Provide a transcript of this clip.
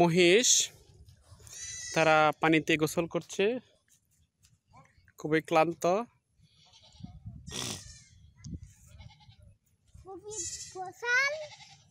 মহিষ তারা পানিতে গোসল করছে খুবই ক্লান্ত গোসল